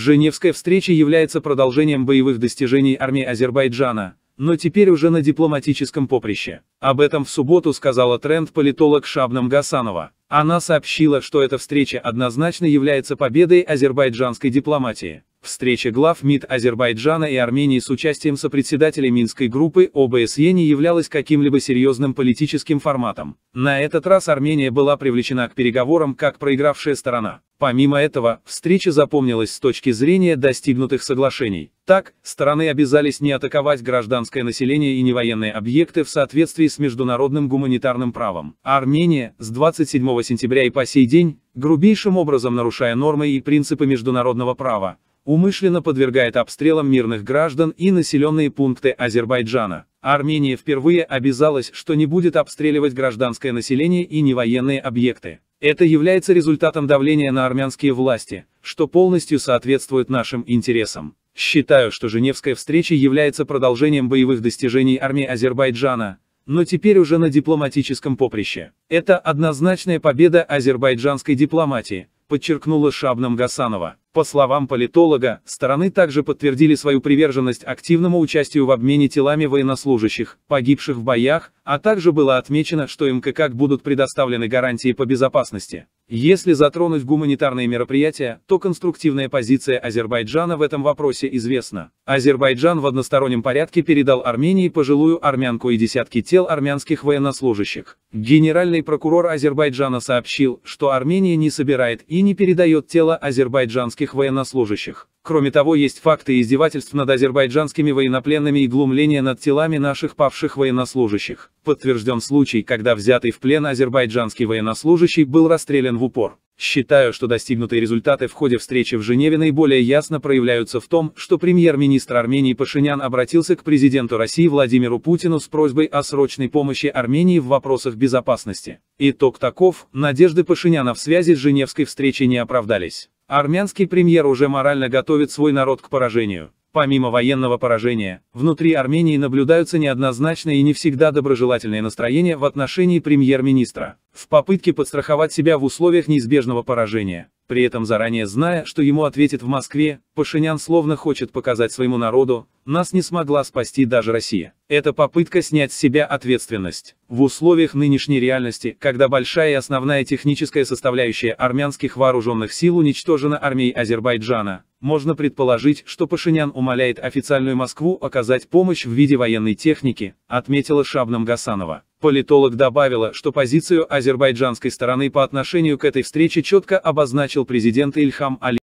Женевская встреча является продолжением боевых достижений армии Азербайджана, но теперь уже на дипломатическом поприще. Об этом в субботу сказала тренд-политолог Шабнам Гасанова. Она сообщила, что эта встреча однозначно является победой азербайджанской дипломатии. Встреча глав МИД Азербайджана и Армении с участием сопредседателя Минской группы ОБСЕ не являлась каким-либо серьезным политическим форматом. На этот раз Армения была привлечена к переговорам как проигравшая сторона. Помимо этого, встреча запомнилась с точки зрения достигнутых соглашений. Так, стороны обязались не атаковать гражданское население и невоенные объекты в соответствии с международным гуманитарным правом. Армения, с 27 сентября и по сей день, грубейшим образом нарушая нормы и принципы международного права, умышленно подвергает обстрелам мирных граждан и населенные пункты Азербайджана. Армения впервые обязалась, что не будет обстреливать гражданское население и невоенные объекты. Это является результатом давления на армянские власти, что полностью соответствует нашим интересам. Считаю, что Женевская встреча является продолжением боевых достижений армии Азербайджана, но теперь уже на дипломатическом поприще. Это однозначная победа азербайджанской дипломатии, подчеркнула Шабнам Гасанова. По словам политолога, стороны также подтвердили свою приверженность активному участию в обмене телами военнослужащих, погибших в боях, а также было отмечено, что им как будут предоставлены гарантии по безопасности. Если затронуть гуманитарные мероприятия, то конструктивная позиция Азербайджана в этом вопросе известна. Азербайджан в одностороннем порядке передал Армении пожилую армянку и десятки тел армянских военнослужащих. Генеральный прокурор Азербайджана сообщил, что Армения не собирает и не передает тело азербайджанских военнослужащих. Кроме того, есть факты издевательств над азербайджанскими военнопленными и глумления над телами наших павших военнослужащих. Подтвержден случай, когда взятый в плен азербайджанский военнослужащий был расстрелян в упор. Считаю, что достигнутые результаты в ходе встречи в Женеве наиболее ясно проявляются в том, что премьер-министр Армении Пашинян обратился к президенту России Владимиру Путину с просьбой о срочной помощи Армении в вопросах безопасности. Итог таков, надежды Пашиняна в связи с Женевской встречей не оправдались. Армянский премьер уже морально готовит свой народ к поражению. Помимо военного поражения, внутри Армении наблюдаются неоднозначные и не всегда доброжелательные настроения в отношении премьер-министра, в попытке подстраховать себя в условиях неизбежного поражения. При этом заранее зная, что ему ответит в Москве, Пашинян словно хочет показать своему народу, нас не смогла спасти даже Россия. Это попытка снять с себя ответственность. В условиях нынешней реальности, когда большая и основная техническая составляющая армянских вооруженных сил уничтожена армией Азербайджана, можно предположить, что Пашинян умоляет официальную Москву оказать помощь в виде военной техники, отметила Шабнам Гасанова. Политолог добавила, что позицию азербайджанской стороны по отношению к этой встрече четко обозначил президент Ильхам Али.